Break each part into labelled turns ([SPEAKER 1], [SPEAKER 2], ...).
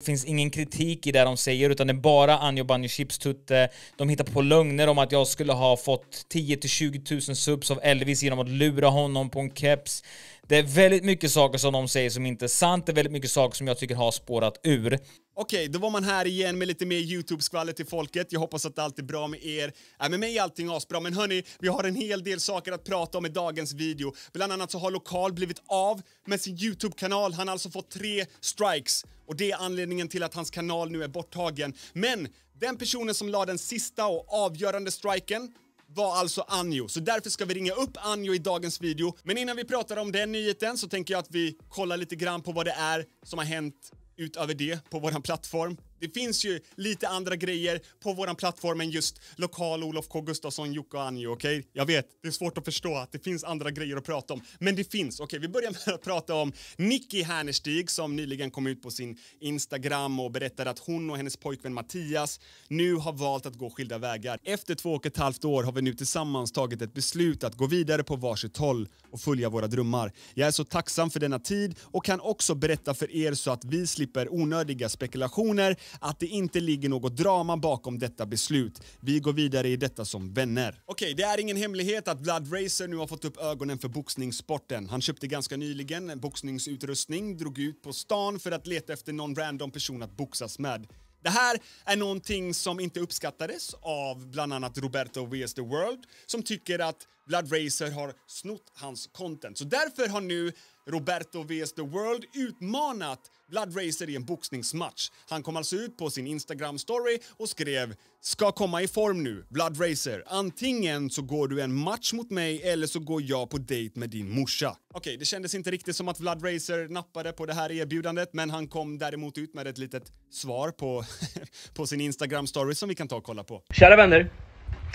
[SPEAKER 1] Det finns ingen kritik i det de säger utan det är bara Anjo Banjo Chipstutte. De hittar på lögner om att jag skulle ha fått 10 20 000 subs av Elvis genom att lura honom på en keps. Det är väldigt mycket saker som de säger som inte är sant. Det är väldigt mycket saker som jag tycker har spårat ur. Okej,
[SPEAKER 2] okay, då var man här igen med lite mer Youtube-skvaller till folket. Jag hoppas att allt är bra med er. Äh, med mig är allting asbra, men hörni, vi har en hel del saker att prata om i dagens video. Bland annat så har Lokal blivit av med sin Youtube-kanal. Han har alltså fått tre strikes och det är anledningen till att hans kanal nu är borttagen. Men den personen som la den sista och avgörande striken var alltså Anjo, så därför ska vi ringa upp Anjo i dagens video. Men innan vi pratar om den nyheten så tänker jag att vi kollar lite grann på vad det är som har hänt utöver det på våran plattform det finns ju lite andra grejer på vår plattform än just lokal Olof K Gustafsson, Jocke och Anjo, okej? Okay? Jag vet, det är svårt att förstå att det finns andra grejer att prata om, men det finns. Okej, okay, vi börjar med att prata om Nicky Hernestig som nyligen kom ut på sin Instagram och berättade att hon och hennes pojkvän Mattias nu har valt att gå skilda vägar. Efter två och ett halvt år har vi nu tillsammans tagit ett beslut att gå vidare på varsitt håll och följa våra drömmar. Jag är så tacksam för denna tid och kan också berätta för er så att vi slipper onödiga spekulationer att det inte ligger något drama bakom detta beslut. Vi går vidare i detta som vänner. Okej, det är ingen hemlighet att Vlad Racer nu har fått upp ögonen för boxningssporten. Han köpte ganska nyligen en boxningsutrustning, drog ut på stan för att leta efter någon random person att boxas med. Det här är någonting som inte uppskattades av bland annat Roberto vs the World som tycker att Vlad Racer har snott hans content. Så därför har nu Roberto vs the World utmanat Blood Racer i en boxningsmatch. Han kom alltså ut på sin Instagram-story och skrev “Ska komma i form nu, Blood Racer. Antingen så går du en match mot mig eller så går jag på dejt med din morsa.” Okej, okay, det kändes inte riktigt som att Blood Racer nappade på det här erbjudandet men han kom däremot ut med ett litet svar på, på sin Instagram-story som vi kan ta och kolla på. Kära vänner,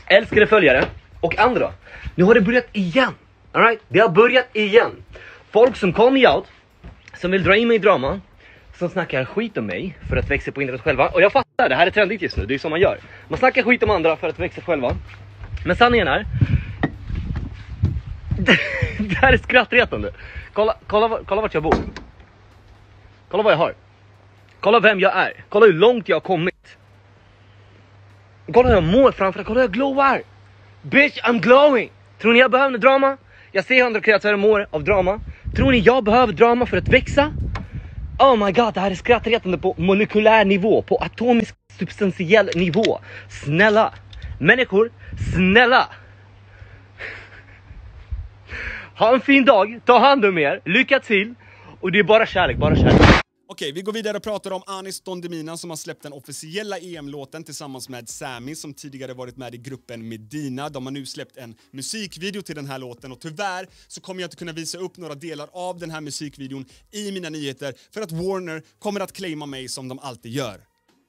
[SPEAKER 2] älskade följare och andra. Nu har det börjat igen! Alright, det har börjat igen! Folk som call me out, som vill dra in mig i drama, som snackar skit om mig för att växa på internet själva. Och jag fattar, det här är trendigt just nu, det är så man gör. Man snackar skit om andra för att växa själva. Men sanningen är, det här är skrattretande. Kolla, kolla, kolla vart jag bor. Kolla vad jag har. Kolla vem jag är. Kolla hur långt jag har kommit. Kolla hur jag mår framförallt. Kolla hur jag glowar. Bitch I'm glowing. Tror ni jag behöver drama? Jag ser andra kreatörer mår av drama. Tror ni jag behöver drama för att växa? Oh my god, det här är skrattretande på molekylär nivå, på atomisk substantiell nivå. Snälla, människor, snälla! Ha en fin dag, ta hand om er, lycka till! Och det är bara kärlek, bara kärlek. Okej, vi går vidare och pratar om Anis Don Demina som har släppt den officiella EM-låten tillsammans med Sami som tidigare varit med i gruppen Medina. De har nu släppt en musikvideo till den här låten och tyvärr så kommer jag inte kunna visa upp några delar av den här musikvideon i mina nyheter för att Warner kommer att claima mig som de alltid gör.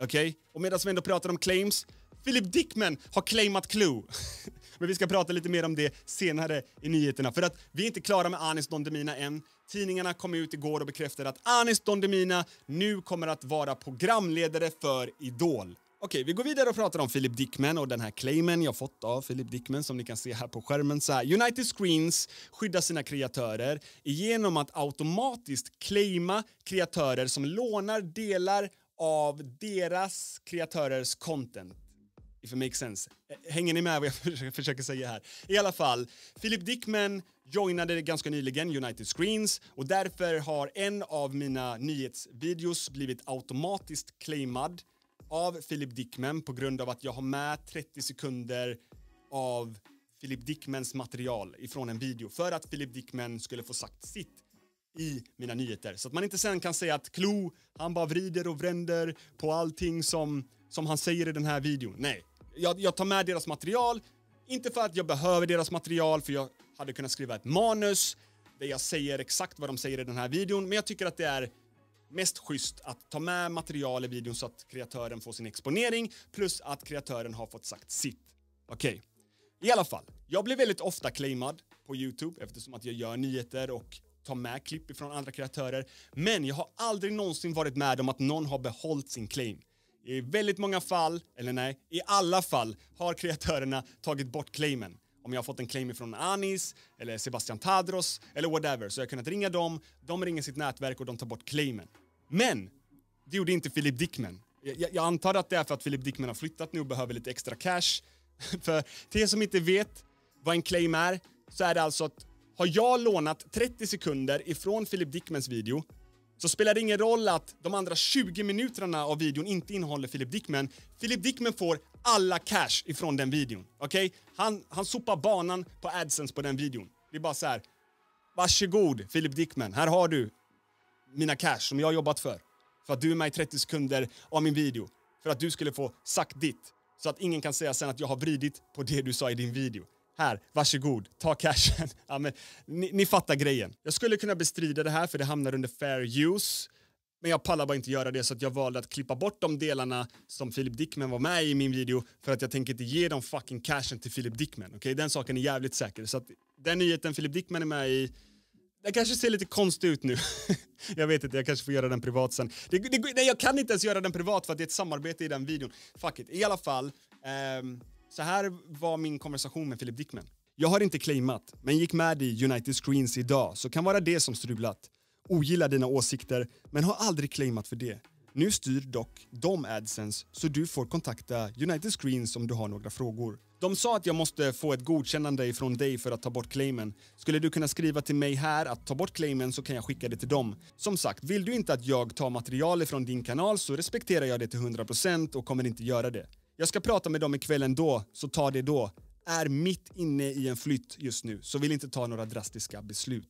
[SPEAKER 2] Okej? Och medan vi ändå pratar om claims Philip Dickman har claimat Clue. Men vi ska prata lite mer om det senare i nyheterna. För att vi är inte klara med Anis Don Demina än. Tidningarna kom ut igår och bekräftade att Anis Don Demina nu kommer att vara programledare för Idol. Okej, vi går vidare och pratar om Philip Dickman och den här claimen jag fått av Philip Dickman som ni kan se här på skärmen. Så här, United Screens skyddar sina kreatörer genom att automatiskt claima kreatörer som lånar delar av deras kreatörers content if it makes sense. Hänger ni med vad jag försöker säga här? I alla fall, Philip Dickman joinade ganska nyligen United Screens och därför har en av mina nyhetsvideos blivit automatiskt claimad av Philip Dickman på grund av att jag har med 30 sekunder av Philip Dickmans material ifrån en video för att Philip Dickman skulle få sagt sitt i mina nyheter. Så att man inte sen kan säga att Klo, han bara vrider och vränder på allting som, som han säger i den här videon. Nej, jag, jag tar med deras material, inte för att jag behöver deras material, för jag hade kunnat skriva ett manus där jag säger exakt vad de säger i den här videon, men jag tycker att det är mest schysst att ta med material i videon så att kreatören får sin exponering plus att kreatören har fått sagt sitt. Okej. Okay. I alla fall, jag blir väldigt ofta claimad på Youtube eftersom att jag gör nyheter och tar med klipp ifrån andra kreatörer. Men jag har aldrig någonsin varit med om att någon har behållit sin claim. I väldigt många fall, eller nej, i alla fall har kreatörerna tagit bort claimen. Om jag har fått en claim från Anis eller Sebastian Tadros eller whatever så har jag kunnat ringa dem, de ringer sitt nätverk och de tar bort claimen. Men det gjorde inte Philip Dickman. Jag, jag antar att det är för att Philip Dickman har flyttat nu och behöver lite extra cash. för till er som inte vet vad en claim är så är det alltså att har jag lånat 30 sekunder ifrån Philip Dickmans video så spelar det ingen roll att de andra 20 minuterna av videon inte innehåller Philip Dickman. Philip Dickman får alla cash ifrån den videon. Okay? Han, han sopar banan på AdSense på den videon. Det är bara så här. Varsågod Philip Dickman, här har du mina cash som jag har jobbat för. För att du är med i 30 sekunder av min video. För att du skulle få sagt ditt. Så att ingen kan säga sen att jag har vridit på det du sa i din video här, varsågod, ta cashen. ja, men, ni, ni, fattar grejen. Jag skulle kunna bestrida det här för det hamnar under fair use. Men jag pallar bara inte göra det så jag valde att klippa bort de delarna som Philip Dickman var med i min video för att jag tänker inte ge dem fucking cashen till Philip Dickman. Okej, okay? den saken är jävligt säker. Så att den nyheten Philip Dickman är med i Den kanske ser lite konstig ut nu. jag vet inte, jag kanske får göra den privat sen. Det, det, nej, jag kan inte ens göra den privat för att det är ett samarbete i den videon. Fuck it. I alla fall. Um så här var min konversation med Philip Dickman. Jag har inte claimat, men gick med i United Screens idag, så kan vara det som strulat. Ogillar dina åsikter, men har aldrig claimat för det. Nu styr dock de AdSense, så du får kontakta United Screens om du har några frågor. De sa att jag måste få ett godkännande ifrån dig för att ta bort claimen. Skulle du kunna skriva till mig här att ta bort claimen så kan jag skicka det till dem. Som sagt, vill du inte att jag tar material ifrån din kanal så respekterar jag det till 100% och kommer inte göra det jag ska prata med dem ikväll ändå, så ta det då. Är mitt inne i en flytt just nu, så vill inte ta några drastiska beslut.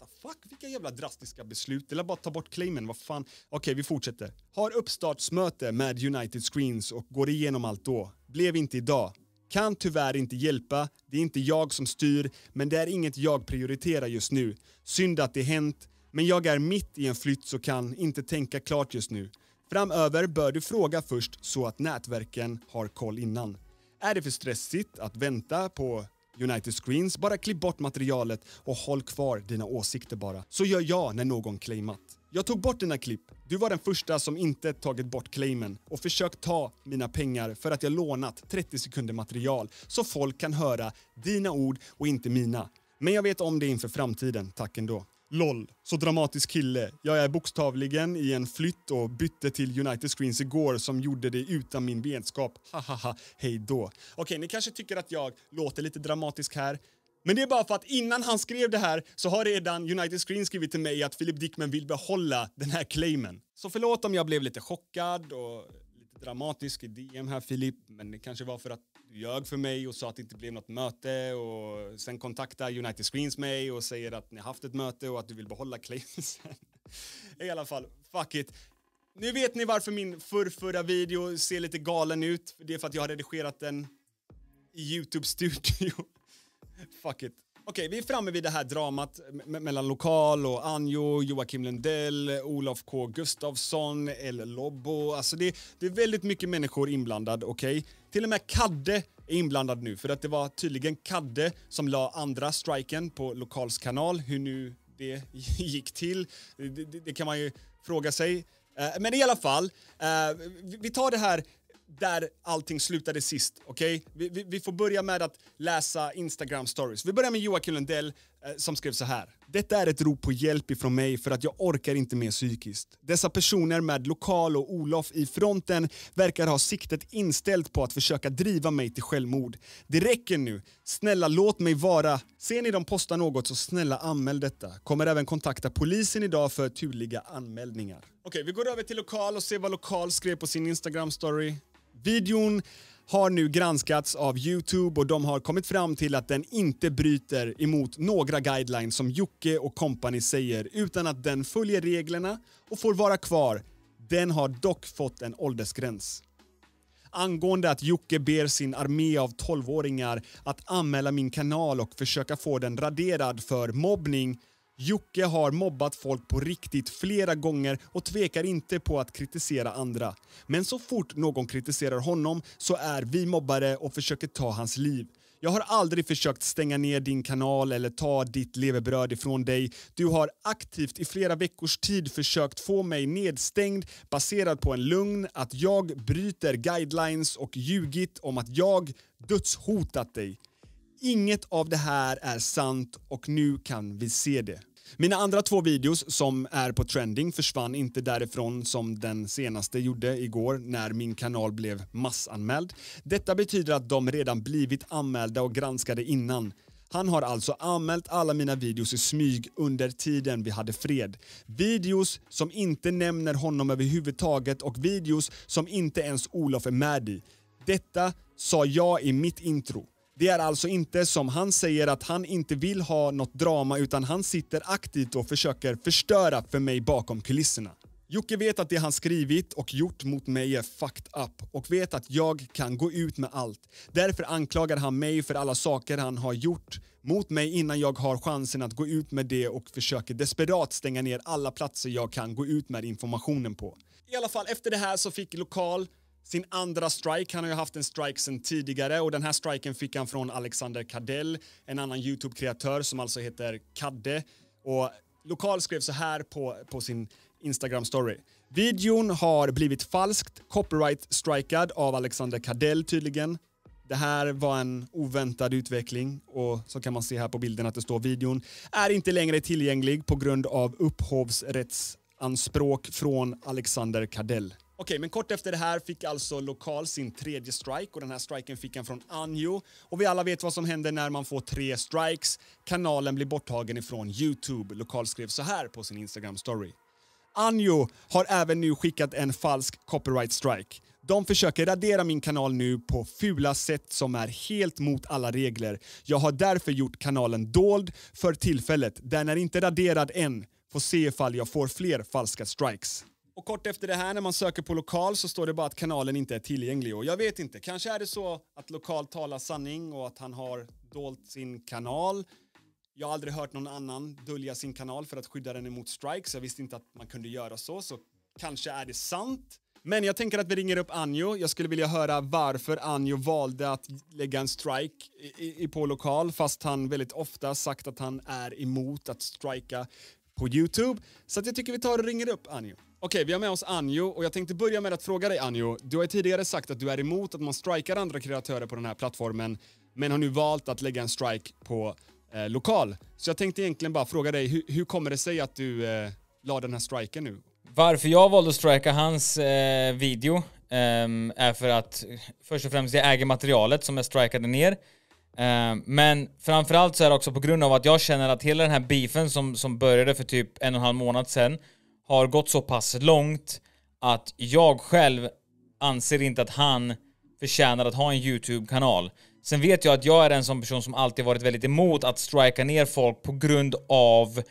[SPEAKER 2] the fuck, vilka jävla drastiska beslut. Det är bara att ta bort claimen, vad fan. Okej, okay, vi fortsätter. Har uppstartsmöte med United Screens och går igenom allt då. Blev inte idag. Kan tyvärr inte hjälpa, det är inte jag som styr, men det är inget jag prioriterar just nu. Synd att det hänt, men jag är mitt i en flytt så kan inte tänka klart just nu. Framöver bör du fråga först så att nätverken har koll innan. Är det för stressigt att vänta på United Screens, bara klipp bort materialet och håll kvar dina åsikter bara. Så gör jag när någon claimat. Jag tog bort dina klipp. Du var den första som inte tagit bort claimen och försökt ta mina pengar för att jag lånat 30 sekunder material så folk kan höra dina ord och inte mina. Men jag vet om det inför framtiden, tack ändå. LOL, så dramatisk kille. Jag är bokstavligen i en flytt och bytte till United Screens igår som gjorde det utan min vetskap. Hahaha, hej då. Okej, okay, ni kanske tycker att jag låter lite dramatisk här. Men det är bara för att innan han skrev det här så har redan United Screens skrivit till mig att Philip Dickman vill behålla den här claimen. Så förlåt om jag blev lite chockad och dramatisk i DM här Filip, men det kanske var för att du ljög för mig och sa att det inte blev något möte och sen kontaktar United Screens mig och säger att ni haft ett möte och att du vill behålla claimsen. I alla fall, fuck it. Nu vet ni varför min förrförra video ser lite galen ut. Det är för att jag har redigerat den i Youtube-studio. fuck it. Okej, vi är framme vid det här dramat mellan Lokal och Anjo, Joakim Lundell, Olof K Gustafsson, El Lobbo. Alltså det, det är väldigt mycket människor inblandade, okej? Till och med Kadde är inblandad nu för att det var tydligen Kadde som la andra striken på Lokals kanal, hur nu det gick till. Det, det, det kan man ju fråga sig. Eh, men i alla fall, eh, vi tar det här där allting slutade sist. Okay? Vi, vi, vi, får börja med att läsa Instagram stories. Vi börjar med Joakim Lundell eh, som skrev så här. Detta är ett rop på hjälp ifrån mig för att jag orkar inte mer psykiskt. Dessa personer med Lokal och Olof i fronten verkar ha siktet inställt på att försöka driva mig till självmord. Det räcker nu. Snälla låt mig vara. Ser ni dem posta något så snälla anmäl detta. Kommer även kontakta polisen idag för turliga anmälningar. Okej, okay, vi går över till Lokal och ser vad Lokal skrev på sin Instagram story. Videon har nu granskats av Youtube och de har kommit fram till att den inte bryter emot några guidelines som Jocke och company säger utan att den följer reglerna och får vara kvar. Den har dock fått en åldersgräns. Angående att Jocke ber sin armé av 12-åringar att anmäla min kanal och försöka få den raderad för mobbning Jocke har mobbat folk på riktigt flera gånger och tvekar inte på att kritisera andra. Men så fort någon kritiserar honom så är vi mobbare och försöker ta hans liv. Jag har aldrig försökt stänga ner din kanal eller ta ditt levebröd ifrån dig. Du har aktivt i flera veckors tid försökt få mig nedstängd baserat på en lugn att jag bryter guidelines och ljugit om att jag dödshotat dig. Inget av det här är sant och nu kan vi se det. Mina andra två videos som är på trending försvann inte därifrån som den senaste gjorde igår när min kanal blev massanmäld. Detta betyder att de redan blivit anmälda och granskade innan. Han har alltså anmält alla mina videos i smyg under tiden vi hade fred. Videos som inte nämner honom överhuvudtaget och videos som inte ens Olof är med i. Detta sa jag i mitt intro. Det är alltså inte som han säger att han inte vill ha något drama utan han sitter aktivt och försöker förstöra för mig bakom kulisserna. Jocke vet att det han skrivit och gjort mot mig är fucked up och vet att jag kan gå ut med allt. Därför anklagar han mig för alla saker han har gjort mot mig innan jag har chansen att gå ut med det och försöker desperat stänga ner alla platser jag kan gå ut med informationen på. I alla fall efter det här så fick lokal sin andra strike. Han har ju haft en strike sen tidigare och den här striken fick han från Alexander Kadell, en annan Youtube-kreatör som alltså heter Kadde. Och Lokal skrev så här på, på sin Instagram-story. Videon har blivit falskt copyright-strikad av Alexander Kadell tydligen. Det här var en oväntad utveckling och så kan man se här på bilden att det står videon är inte längre tillgänglig på grund av upphovsrättsanspråk från Alexander Kadell. Okej, men kort efter det här fick alltså Lokal sin tredje strike och den här striken fick han från Anjo. Och vi alla vet vad som händer när man får tre strikes. Kanalen blir borttagen ifrån Youtube. Lokal skrev så här på sin Instagram-story. Anjo har även nu skickat en falsk copyright strike. De försöker radera min kanal nu på fula sätt som är helt mot alla regler. Jag har därför gjort kanalen dold för tillfället. Den är inte raderad än. Får se ifall jag får fler falska strikes. Och kort efter det här när man söker på lokal så står det bara att kanalen inte är tillgänglig. Och jag vet inte, kanske är det så att lokal talar sanning och att han har dolt sin kanal. Jag har aldrig hört någon annan dölja sin kanal för att skydda den emot strikes. Jag visste inte att man kunde göra så, så kanske är det sant. Men jag tänker att vi ringer upp Anjo. Jag skulle vilja höra varför Anjo valde att lägga en strike i, i, på lokal fast han väldigt ofta sagt att han är emot att strika på Youtube. Så jag tycker vi tar och ringer upp Anjo. Okej, vi har med oss Anjo och jag tänkte börja med att fråga dig Anjo. Du har ju tidigare sagt att du är emot att man strikar andra kreatörer på den här plattformen men har nu valt att lägga en strike på eh, lokal. Så jag tänkte egentligen bara fråga dig, hur, hur kommer det sig att du eh, la den här striken nu?
[SPEAKER 1] Varför jag valde att strika hans eh, video ehm, är för att först och främst jag äger materialet som jag strikade ner. Ehm, men framförallt så är det också på grund av att jag känner att hela den här beefen som, som började för typ en och en halv månad sedan har gått så pass långt att jag själv anser inte att han förtjänar att ha en YouTube-kanal. Sen vet jag att jag är en sån person som alltid varit väldigt emot att strika ner folk på grund av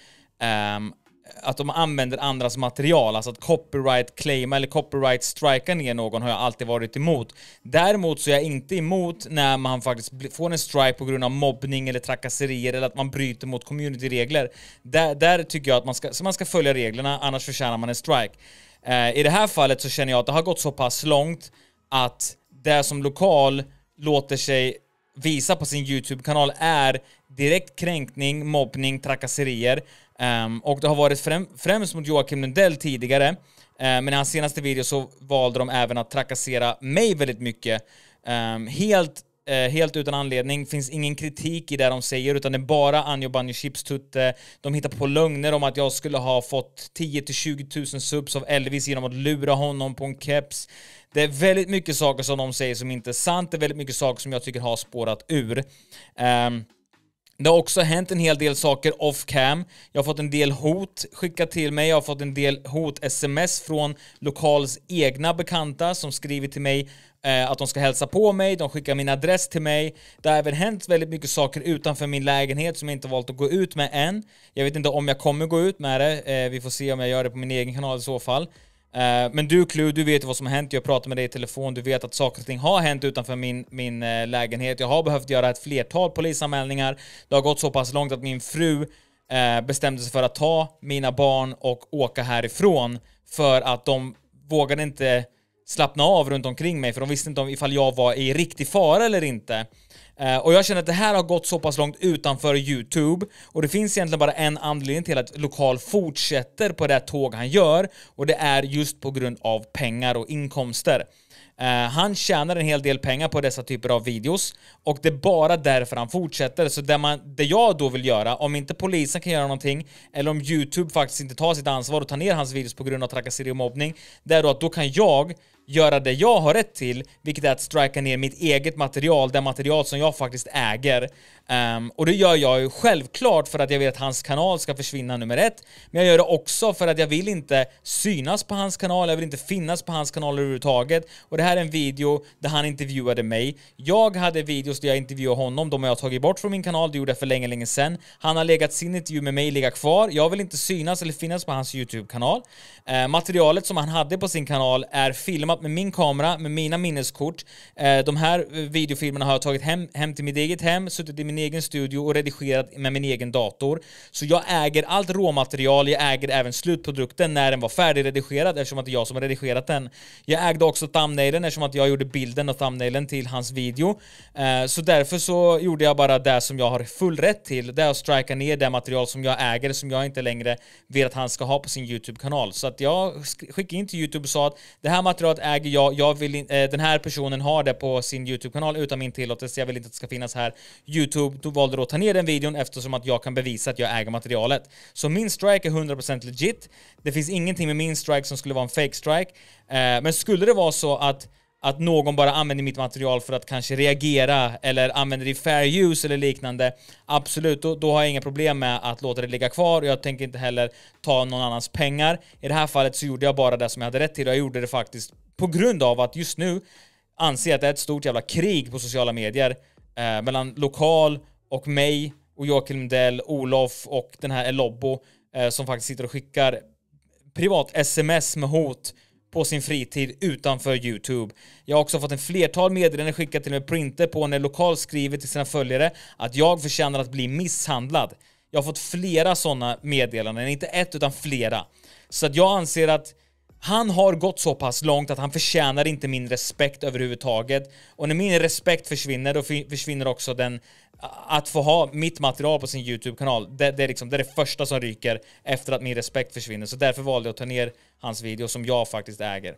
[SPEAKER 1] um, att de använder andras material, alltså att copyright-claima eller copyright-strika ner någon har jag alltid varit emot. Däremot så är jag inte emot när man faktiskt får en strike på grund av mobbning eller trakasserier eller att man bryter mot communityregler. Där, där tycker jag att man ska, så man ska följa reglerna, annars förtjänar man en strike. Eh, I det här fallet så känner jag att det har gått så pass långt att det som lokal låter sig visa på sin YouTube-kanal är direkt kränkning, mobbning, trakasserier. Um, och det har varit främ främst mot Joakim Lundell tidigare, uh, men i hans senaste video så valde de även att trakassera mig väldigt mycket. Um, helt, uh, helt utan anledning, finns ingen kritik i det de säger utan det är bara Anjo Banjo Chipstutte. De hittar på lögner om att jag skulle ha fått 10 till 20 000 subs av Elvis genom att lura honom på en keps. Det är väldigt mycket saker som de säger som inte är sant, det är väldigt mycket saker som jag tycker har spårat ur. Um, det har också hänt en hel del saker off cam. Jag har fått en del hot skickat till mig. Jag har fått en del hot-sms från Lokals egna bekanta som skriver till mig eh, att de ska hälsa på mig. De skickar min adress till mig. Det har även hänt väldigt mycket saker utanför min lägenhet som jag inte valt att gå ut med än. Jag vet inte om jag kommer gå ut med det. Eh, vi får se om jag gör det på min egen kanal i så fall. Eh, men du Clue, du vet vad som har hänt. Jag pratar med dig i telefon. Du vet att saker och ting har hänt utanför min, min eh, lägenhet. Jag har behövt göra ett flertal polisanmälningar. Det har gått så pass långt att min fru eh, bestämde sig för att ta mina barn och åka härifrån för att de vågade inte slappna av runt omkring mig för de visste inte om ifall jag var i riktig fara eller inte. Eh, och jag känner att det här har gått så pass långt utanför Youtube och det finns egentligen bara en anledning till att Lokal fortsätter på det tåg han gör och det är just på grund av pengar och inkomster. Eh, han tjänar en hel del pengar på dessa typer av videos och det är bara därför han fortsätter. Så det, man, det jag då vill göra, om inte polisen kan göra någonting eller om Youtube faktiskt inte tar sitt ansvar och tar ner hans videos på grund av trakasserier och mobbning, det är då att då kan jag göra det jag har rätt till, vilket är att strika ner mitt eget material, det material som jag faktiskt äger. Um, och det gör jag ju självklart för att jag vill att hans kanal ska försvinna, nummer ett. Men jag gör det också för att jag vill inte synas på hans kanal, jag vill inte finnas på hans kanal överhuvudtaget. Och det här är en video där han intervjuade mig. Jag hade videos där jag intervjuade honom, de har jag tagit bort från min kanal, det gjorde jag för länge, länge sedan. Han har legat sin intervju med mig ligga kvar. Jag vill inte synas eller finnas på hans YouTube-kanal. Uh, materialet som han hade på sin kanal är filmat filmat med min kamera, med mina minneskort. Eh, de här videofilmerna har jag tagit hem, hem till mitt eget hem, suttit i min egen studio och redigerat med min egen dator. Så jag äger allt råmaterial, jag äger även slutprodukten när den var färdigredigerad eftersom att det är jag som har redigerat den. Jag ägde också thumbnailen eftersom att jag gjorde bilden och thumbnailen till hans video. Eh, så därför så gjorde jag bara det som jag har full rätt till, det är att strika ner det material som jag äger som jag inte längre vill att han ska ha på sin YouTube-kanal. Så att jag skickade in till YouTube och sa att det här materialet äger jag, jag vill in, eh, den här personen har det på sin YouTube-kanal utan min tillåtelse, jag vill inte att det ska finnas här. YouTube då valde då att ta ner den videon eftersom att jag kan bevisa att jag äger materialet. Så min strike är 100% legit. Det finns ingenting med min strike som skulle vara en fake strike. Eh, men skulle det vara så att att någon bara använder mitt material för att kanske reagera eller använder det i fair use eller liknande. Absolut, då, då, har jag inga problem med att låta det ligga kvar och jag tänker inte heller ta någon annans pengar. I det här fallet så gjorde jag bara det som jag hade rätt till och jag gjorde det faktiskt på grund av att just nu anser jag att det är ett stort jävla krig på sociala medier eh, mellan lokal och mig och Joakim Lundell, Olof och den här Elobbo eh, som faktiskt sitter och skickar privat sms med hot på sin fritid utanför Youtube. Jag har också fått en flertal meddelanden skickat till mig printer på när lokal skriver till sina följare att jag förtjänar att bli misshandlad. Jag har fått flera sådana meddelanden, inte ett utan flera. Så att jag anser att han har gått så pass långt att han förtjänar inte min respekt överhuvudtaget. Och när min respekt försvinner, då försvinner också den att få ha mitt material på sin YouTube-kanal, det, det, är liksom, det är det första som ryker efter att min respekt försvinner. Så därför valde jag att ta ner hans video som jag faktiskt äger.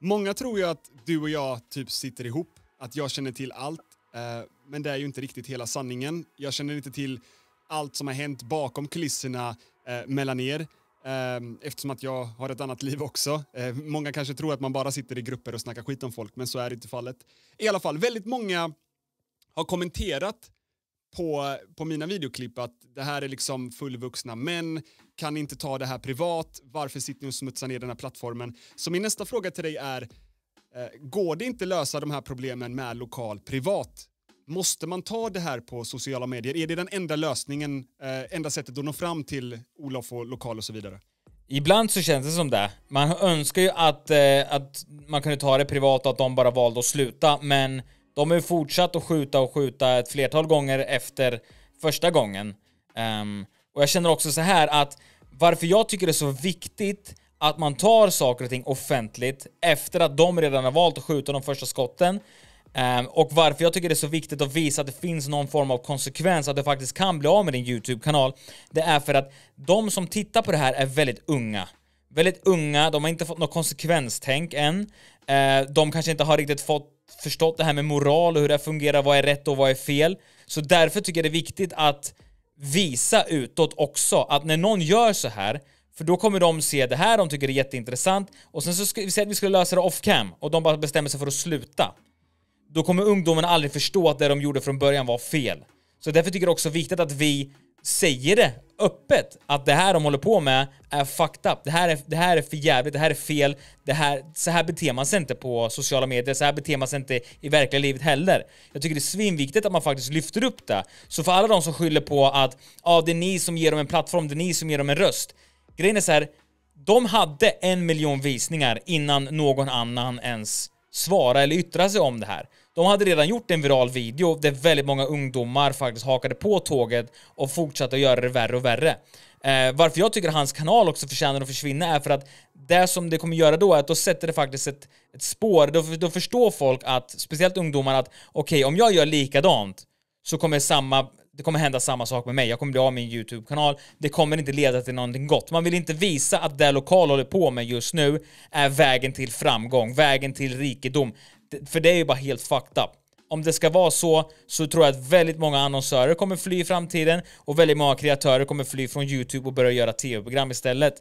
[SPEAKER 1] Många
[SPEAKER 2] tror ju att du och jag typ sitter ihop, att jag känner till allt. Eh, men det är ju inte riktigt hela sanningen. Jag känner inte till allt som har hänt bakom kulisserna eh, mellan er. Ehm, eftersom att jag har ett annat liv också. Ehm, många kanske tror att man bara sitter i grupper och snackar skit om folk, men så är det inte fallet. I alla fall, väldigt många har kommenterat på, på mina videoklipp att det här är liksom fullvuxna män, kan inte ta det här privat, varför sitter ni och smutsar ner den här plattformen? Så min nästa fråga till dig är, eh, går det inte lösa de här problemen med lokal privat Måste man ta det här på sociala medier? Är det den enda lösningen, eh, enda sättet att nå fram till Olof och lokal
[SPEAKER 1] och så vidare? Ibland så känns det som det. Man önskar ju att, eh, att man kunde ta det privat och att de bara valde att sluta, men de har ju fortsatt att skjuta och skjuta ett flertal gånger efter första gången. Um, och jag känner också så här att varför jag tycker det är så viktigt att man tar saker och ting offentligt efter att de redan har valt att skjuta de första skotten Um, och varför jag tycker det är så viktigt att visa att det finns någon form av konsekvens, att du faktiskt kan bli av med din YouTube-kanal, det är för att de som tittar på det här är väldigt unga. Väldigt unga, de har inte fått något konsekvenstänk än. Uh, de kanske inte har riktigt fått förstått det här med moral och hur det fungerar, vad är rätt och vad är fel. Så därför tycker jag det är viktigt att visa utåt också att när någon gör så här, för då kommer de se det här, de tycker det är jätteintressant och sen så ska vi säga att vi skulle lösa det off cam och de bara bestämmer sig för att sluta då kommer ungdomen aldrig förstå att det de gjorde från början var fel. Så därför tycker jag också viktigt att vi säger det öppet, att det här de håller på med är fucked up. Det här är, det här är för jävligt, det här är fel, det här, så här beter man sig inte på sociala medier, så här beter man sig inte i verkliga livet heller. Jag tycker det är svinviktigt att man faktiskt lyfter upp det. Så för alla de som skyller på att ah, det är ni som ger dem en plattform, det är ni som ger dem en röst. Grejen är så här, de hade en miljon visningar innan någon annan ens svarade eller yttrade sig om det här. De hade redan gjort en viral video där väldigt många ungdomar faktiskt hakade på tåget och fortsatte att göra det värre och värre. Eh, varför jag tycker att hans kanal också förtjänar att försvinna är för att det som det kommer göra då är att då sätter det faktiskt ett, ett spår. Då, då förstår folk att, speciellt ungdomar, att okej, okay, om jag gör likadant så kommer samma det kommer hända samma sak med mig. Jag kommer bli av med min YouTube-kanal. Det kommer inte leda till någonting gott. Man vill inte visa att det lokal håller på med just nu är vägen till framgång, vägen till rikedom, för det är ju bara helt fucked up. Om det ska vara så, så tror jag att väldigt många annonsörer kommer fly i framtiden och väldigt många kreatörer kommer fly från YouTube och börja göra tv-program istället.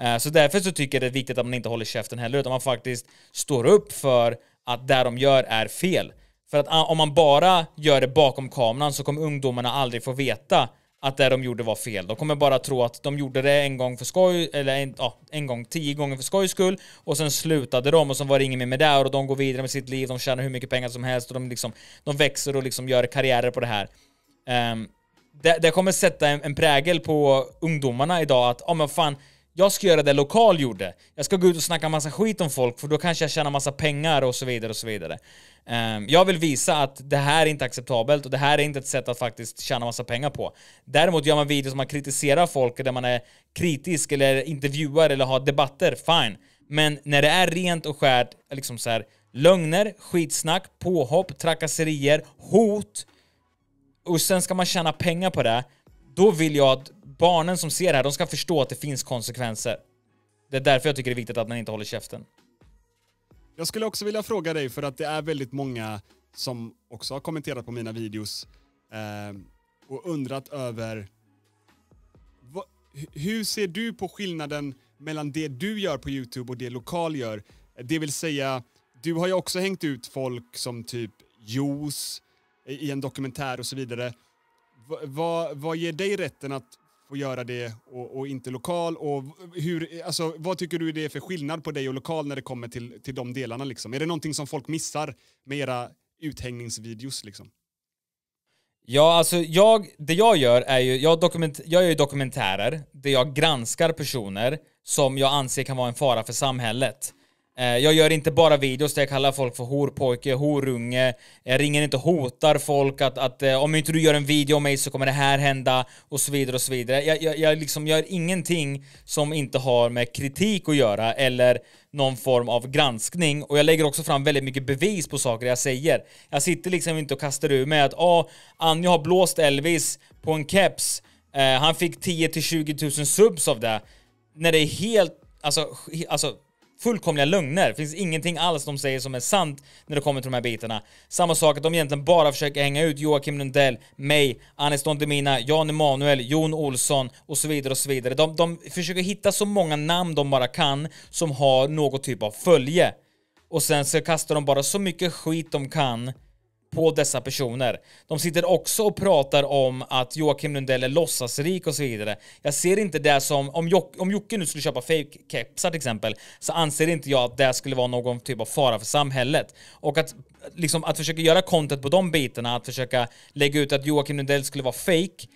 [SPEAKER 1] Eh, så därför så tycker jag det är viktigt att man inte håller käften heller, utan man faktiskt står upp för att det de gör är fel. För att ah, om man bara gör det bakom kameran så kommer ungdomarna aldrig få veta att det de gjorde var fel. De kommer bara tro att de gjorde det en gång för skoj, eller en, ja, en gång, tio gånger för skojs skull. Och sen slutade de och sen var det inget mer med det och de går vidare med sitt liv, de tjänar hur mycket pengar som helst och de, liksom, de växer och liksom gör karriärer på det här. Um, det, det, kommer sätta en, en prägel på ungdomarna idag att, ja oh, men fan, jag ska göra det lokal gjorde. Jag ska gå ut och snacka massa skit om folk för då kanske jag tjänar massa pengar och så vidare och så vidare. Um, jag vill visa att det här är inte acceptabelt och det här är inte ett sätt att faktiskt tjäna massa pengar på. Däremot gör man videos som man kritiserar folk där man är kritisk eller intervjuar eller har debatter, fine. Men när det är rent och skärt liksom så här, lögner, skitsnack, påhopp, trakasserier, hot och sen ska man tjäna pengar på det. Då vill jag att barnen som ser det här, de ska förstå att det finns konsekvenser. Det är därför jag tycker det är viktigt att man inte håller käften.
[SPEAKER 2] Jag skulle också vilja fråga dig, för att det är väldigt många som också har kommenterat på mina videos eh, och undrat över vad, hur ser du på skillnaden mellan det du gör på Youtube och det Lokal gör? Det vill säga, du har ju också hängt ut folk som typ Jos i en dokumentär och så vidare. Va, va, vad ger dig rätten att och göra det och, och, inte lokal? Och hur, alltså, vad tycker du det är för skillnad på dig och lokal när det kommer till, till de delarna? Liksom? Är det någonting som folk missar med era uthängningsvideos? Liksom?
[SPEAKER 1] Ja, alltså jag, det jag gör är ju, jag, dokument, jag gör dokumentärer där jag granskar personer som jag anser kan vara en fara för samhället. Eh, jag gör inte bara videos där jag kallar folk för horpojke, horunge. Jag ringer inte och hotar folk att, att eh, om inte du gör en video om mig så kommer det här hända och så vidare och så vidare. Jag, jag, jag liksom gör ingenting som inte har med kritik att göra eller någon form av granskning och jag lägger också fram väldigt mycket bevis på saker jag säger. Jag sitter liksom inte och kastar ur mig att ah, Anja har blåst Elvis på en keps. Eh, han fick 10 till 20 000 subs av det. När det är helt, alltså, alltså fullkomliga lögner. Det finns ingenting alls de säger som är sant när det kommer till de här bitarna. Samma sak att de egentligen bara försöker hänga ut Joakim Lundell, mig, Anis Don Demina, Jan Emanuel, Jon Olsson och så vidare och så vidare. De, de försöker hitta så många namn de bara kan som har något typ av följe. Och sen så kastar de bara så mycket skit de kan på dessa personer. De sitter också och pratar om att Joakim Lundell är låtsasrik och så vidare. Jag ser inte det som, om, Joc om Jocke nu skulle köpa fake-kepsar till exempel, så anser inte jag att det skulle vara någon typ av fara för samhället. Och att, liksom, att försöka göra content på de bitarna, att försöka lägga ut att Joakim Lundell skulle vara fake,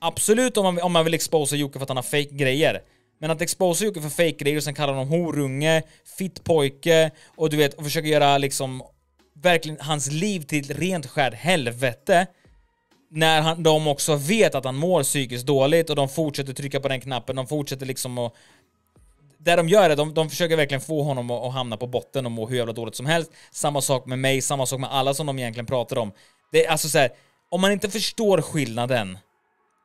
[SPEAKER 1] absolut om man, om man vill exposa Jocke för att han har fake-grejer. Men att exposa Jocke för fake-grejer och sen kalla honom horunge, pojke och du vet, och försöka göra liksom verkligen hans liv till ett rent skärt helvete när han, de också vet att han mår psykiskt dåligt och de fortsätter trycka på den knappen, de fortsätter liksom att... Det de gör det, de, de försöker verkligen få honom att, att, hamna på botten och må hur jävla dåligt som helst. Samma sak med mig, samma sak med alla som de egentligen pratar om. Det är alltså såhär, om man inte förstår skillnaden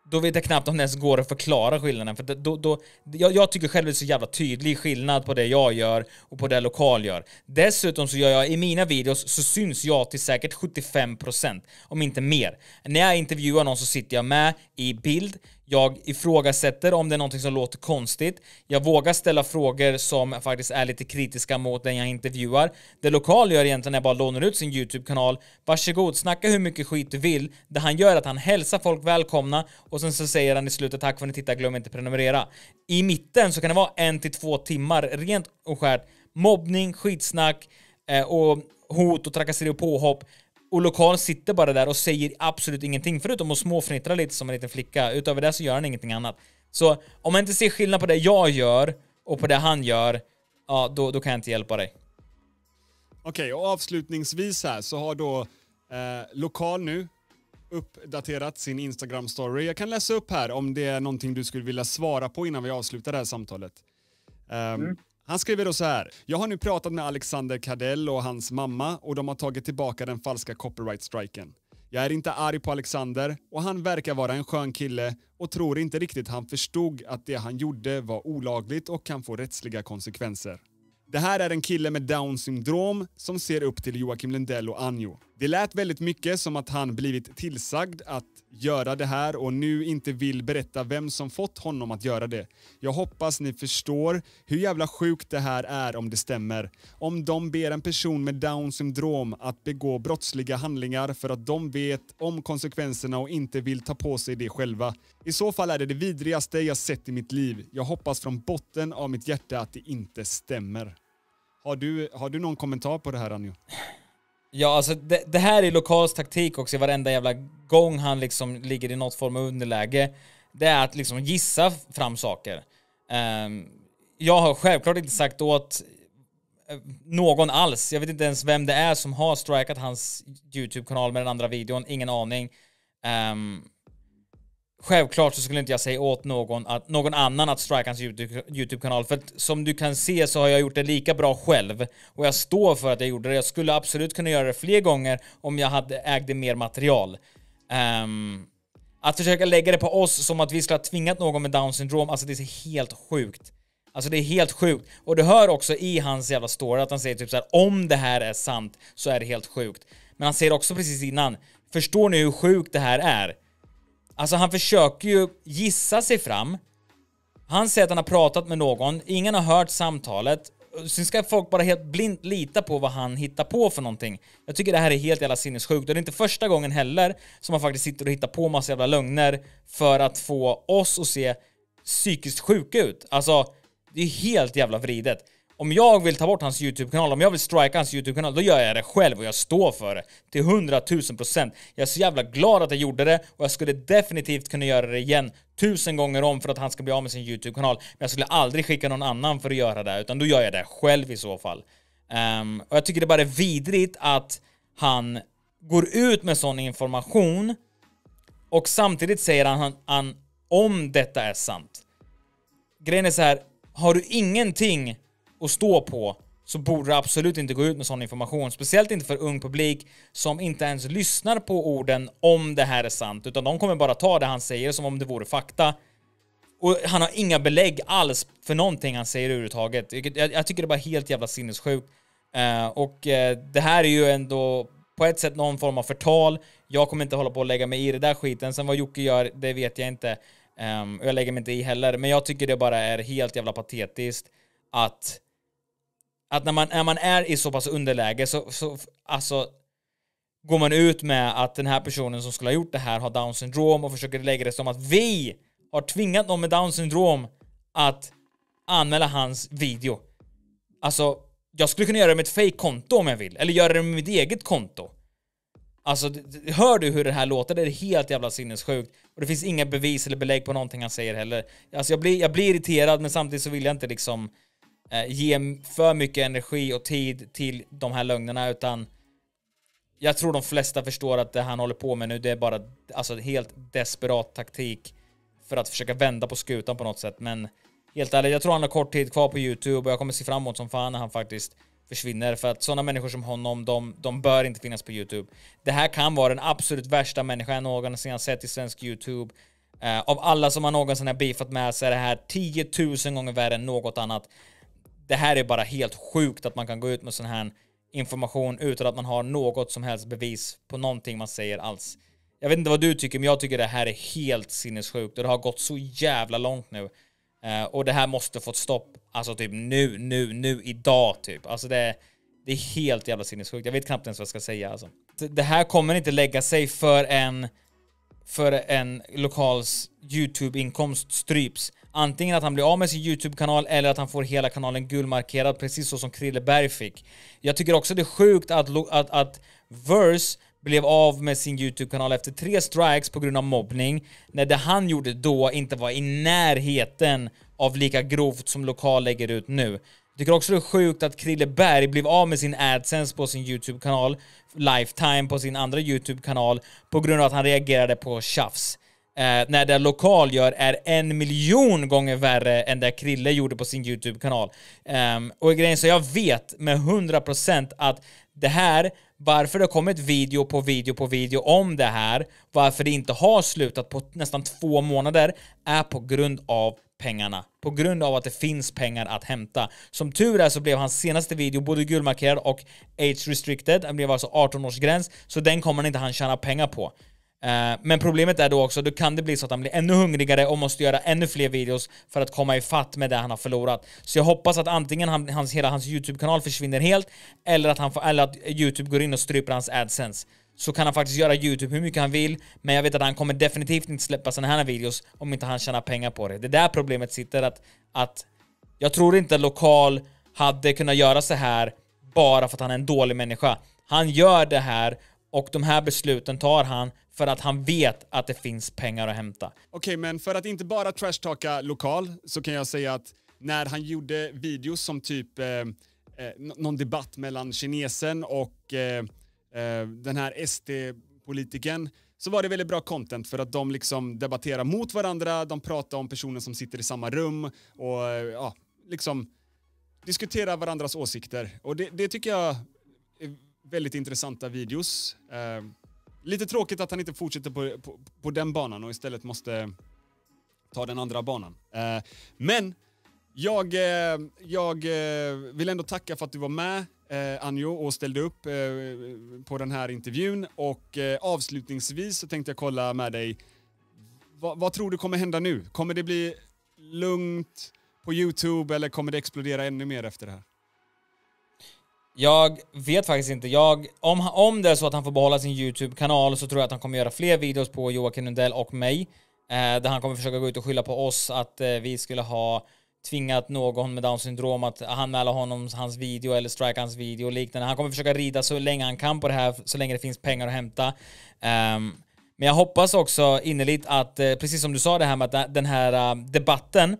[SPEAKER 1] då vet jag knappt om det ens går att förklara skillnaden. För då, då, jag, jag, tycker själv det är så jävla tydlig skillnad på det jag gör och på det lokal gör. Dessutom så gör jag, i mina videos så syns jag till säkert 75%, om inte mer. När jag intervjuar någon så sitter jag med i bild, jag ifrågasätter om det är någonting som låter konstigt. Jag vågar ställa frågor som faktiskt är lite kritiska mot den jag intervjuar. Det Lokal gör egentligen är bara lånar ut sin YouTube-kanal. Varsågod, snacka hur mycket skit du vill. Det han gör är att han hälsar folk välkomna och sen så säger han i slutet tack för att ni tittar, glöm inte att prenumerera. I mitten så kan det vara en till två timmar rent och skärt mobbning, skitsnack eh, och hot och trakasserier och påhopp och lokal sitter bara där och säger absolut ingenting förutom att småfnittra lite som en liten flicka. Utöver det så gör han ingenting annat. Så om man inte ser skillnad på det jag gör och på det han gör, ja då, då kan jag inte hjälpa dig.
[SPEAKER 2] Okej, och avslutningsvis här så har då eh, Lokal nu uppdaterat sin Instagram-story. Jag kan läsa upp här om det är någonting du skulle vilja svara på innan vi avslutar det här samtalet. Um, mm. Han skriver då så här. Jag har nu pratat med Alexander Kardell och hans mamma och de har tagit tillbaka den falska copyright-striken. Jag är inte arg på Alexander och han verkar vara en skön kille och tror inte riktigt han förstod att det han gjorde var olagligt och kan få rättsliga konsekvenser. Det här är en kille med down syndrom som ser upp till Joakim Lundell och Anjo. Det lät väldigt mycket som att han blivit tillsagd att göra det här och nu inte vill berätta vem som fått honom att göra det. Jag hoppas ni förstår hur jävla sjukt det här är om det stämmer. Om de ber en person med down syndrom att begå brottsliga handlingar för att de vet om konsekvenserna och inte vill ta på sig det själva. I så fall är det det vidrigaste jag sett i mitt liv. Jag hoppas från botten av mitt hjärta att det inte stämmer. Har du, har du någon kommentar på det här
[SPEAKER 1] Anjo? Ja, alltså det, det här är Lokals taktik också i varenda jävla gång han liksom ligger i något form av underläge. Det är att liksom gissa fram saker. Um, jag har självklart inte sagt åt eh, någon alls. Jag vet inte ens vem det är som har strikat hans YouTube-kanal med den andra videon. Ingen aning. Um, Självklart så skulle inte jag säga åt någon, att, någon annan att strika hans YouTube-kanal. För som du kan se så har jag gjort det lika bra själv. Och jag står för att jag gjorde det. Jag skulle absolut kunna göra det fler gånger om jag hade, ägde mer material. Um, att försöka lägga det på oss som att vi skulle ha tvingat någon med down syndrom, alltså det är helt sjukt. Alltså det är helt sjukt. Och du hör också i hans jävla story att han säger typ såhär om det här är sant så är det helt sjukt. Men han säger också precis innan, förstår ni hur sjukt det här är? Alltså han försöker ju gissa sig fram. Han säger att han har pratat med någon, ingen har hört samtalet. Sen ska folk bara helt blint lita på vad han hittar på för någonting. Jag tycker det här är helt jävla sinnessjukt. Och det är inte första gången heller som han faktiskt sitter och hittar på massa jävla lögner för att få oss att se psykiskt sjuka ut. Alltså, det är helt jävla vridet om jag vill ta bort hans YouTube-kanal, om jag vill strika hans YouTube-kanal, då gör jag det själv och jag står för det. Till hundratusen procent. Jag är så jävla glad att jag gjorde det och jag skulle definitivt kunna göra det igen tusen gånger om för att han ska bli av med sin YouTube-kanal. Men jag skulle aldrig skicka någon annan för att göra det, utan då gör jag det själv i så fall. Um, och jag tycker det bara är vidrigt att han går ut med sån information och samtidigt säger han, han, han om detta är sant. Grejen är så här, har du ingenting att stå på så borde det absolut inte gå ut med sån information. Speciellt inte för ung publik som inte ens lyssnar på orden om det här är sant, utan de kommer bara ta det han säger som om det vore fakta. Och han har inga belägg alls för någonting han säger överhuvudtaget. Jag, jag tycker det är bara helt jävla sinnessjukt. Uh, och uh, det här är ju ändå på ett sätt någon form av förtal. Jag kommer inte hålla på och lägga mig i det där skiten. Sen vad Jocke gör, det vet jag inte. Um, jag lägger mig inte i heller. Men jag tycker det bara är helt jävla patetiskt att att när man, när man är i så pass underläge så, så alltså, går man ut med att den här personen som skulle ha gjort det här har down syndrom och försöker lägga det som att vi har tvingat någon med down syndrom att anmäla hans video. Alltså, jag skulle kunna göra det med ett fake-konto om jag vill, eller göra det med mitt eget konto. Alltså, hör du hur det här låter? Det är helt jävla sinnessjukt. Och det finns inga bevis eller belägg på någonting han säger heller. Alltså jag blir, jag blir irriterad, men samtidigt så vill jag inte liksom Eh, ge för mycket energi och tid till de här lögnerna utan jag tror de flesta förstår att det han håller på med nu det är bara alltså helt desperat taktik för att försöka vända på skutan på något sätt men helt ärligt jag tror han har kort tid kvar på Youtube och jag kommer se fram emot som fan när han faktiskt försvinner för att sådana människor som honom de, de bör inte finnas på Youtube. Det här kan vara den absolut värsta människan jag någonsin har sett i svensk Youtube. Uh, av alla som man någonsin har beefat med så är det här 10 000 gånger värre än något annat det här är bara helt sjukt att man kan gå ut med sån här information utan att man har något som helst bevis på någonting man säger alls. Jag vet inte vad du tycker, men jag tycker det här är helt sinnessjukt och det har gått så jävla långt nu. Uh, och det här måste fått stopp, alltså typ nu, nu, nu, idag typ. Alltså det, det är helt jävla sinnessjukt. Jag vet knappt ens vad jag ska säga alltså. Det här kommer inte lägga sig för en för en lokals YouTube-inkomst stryps. Antingen att han blir av med sin YouTube-kanal eller att han får hela kanalen gulmarkerad, precis så som Krille Berg fick. Jag tycker också det är sjukt att, att, att Verse blev av med sin YouTube-kanal efter tre strikes på grund av mobbning, när det han gjorde då inte var i närheten av lika grovt som Lokal lägger ut nu. Jag tycker också det är sjukt att Krille Berg blev av med sin AdSense på sin YouTube-kanal, Lifetime på sin andra YouTube-kanal, på grund av att han reagerade på tjafs. Eh, när det lokal gör är en miljon gånger värre än det Krille gjorde på sin YouTube-kanal. Um, och grejen så jag vet med 100% att det här, varför det har kommit video på video på video om det här, varför det inte har slutat på nästan två månader, är på grund av pengarna. På grund av att det finns pengar att hämta. Som tur är så blev hans senaste video både gulmarkerad och age restricted. Den blev alltså 18-årsgräns, så den kommer inte han tjäna pengar på. Eh, men problemet är då också, då kan det bli så att han blir ännu hungrigare och måste göra ännu fler videos för att komma ifatt med det han har förlorat. Så jag hoppas att antingen han, hans, hela hans YouTube-kanal försvinner helt, eller att, han får, eller att YouTube går in och stryper hans AdSense. Så kan han faktiskt göra YouTube hur mycket han vill, men jag vet att han kommer definitivt inte släppa sådana här videos om inte han tjänar pengar på det. Det är där problemet sitter, att, att jag tror inte Lokal hade kunnat göra så här bara för att han är en dålig människa. Han gör det här och de här besluten tar han för att han vet att det finns pengar att hämta. Okej,
[SPEAKER 2] okay, men för att inte bara trashtalka lokal så kan jag säga att när han gjorde videos som typ eh, eh någon debatt mellan kinesen och eh, eh den här SD-politiken så var det väldigt bra content för att de liksom debatterar mot varandra, de pratar om personer som sitter i samma rum och eh, ja, liksom diskuterar varandras åsikter. Och det, det tycker jag väldigt intressanta videos. Eh, lite tråkigt att han inte fortsätter på, på, på, den banan och istället måste ta den andra banan. Eh, men jag, eh, jag eh, vill ändå tacka för att du var med eh, Anjo och ställde upp eh, på den här intervjun. Och eh, avslutningsvis så tänkte jag kolla med dig, Va, vad tror du kommer hända nu? Kommer det bli lugnt på
[SPEAKER 1] Youtube
[SPEAKER 2] eller kommer det explodera ännu mer efter det här?
[SPEAKER 1] Jag vet faktiskt inte. Jag, om, om det är så att han får behålla sin YouTube-kanal så tror jag att han kommer göra fler videos på Joakim Lundell och mig. Eh, där han kommer försöka gå ut och skylla på oss att eh, vi skulle ha tvingat någon med down syndrom att anmäla honom, hans video eller strike hans video och liknande. Han kommer försöka rida så länge han kan på det här, så länge det finns pengar att hämta. Um, men jag hoppas också innerligt att, eh, precis som du sa det här med att den här eh, debatten,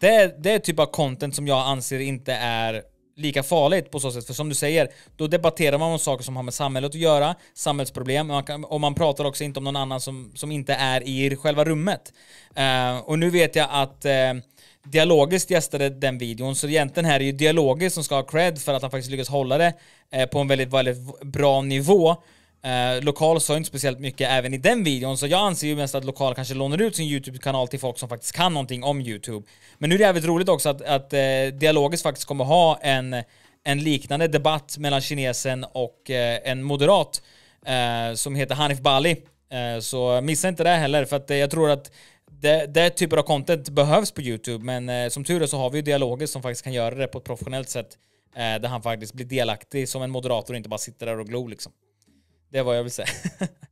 [SPEAKER 1] det det är typ av content som jag anser inte är lika farligt på så sätt. För som du säger, då debatterar man om saker som har med samhället att göra, samhällsproblem, man kan, och man pratar också inte om någon annan som, som inte är i själva rummet. Uh, och nu vet jag att uh, Dialogiskt gästade den videon, så egentligen här är ju Dialogiskt som ska ha cred för att han faktiskt lyckas hålla det uh, på en väldigt, väldigt bra nivå. Eh, lokal sa inte speciellt mycket även i den videon, så jag anser ju mest att Lokal kanske lånar ut sin YouTube-kanal till folk som faktiskt kan någonting om YouTube. Men nu är det jävligt roligt också att, att eh, Dialogiskt faktiskt kommer ha en, en liknande debatt mellan kinesen och eh, en moderat eh, som heter Hanif Bali. Eh, så missa inte det heller, för att eh, jag tror att det, det typen av content behövs på YouTube, men som tur är så har vi ju Dialogiskt som faktiskt kan göra det på ett professionellt sätt, där han faktiskt blir delaktig som en moderator och inte bara sitter där och glor liksom. Det är vad jag vill säga.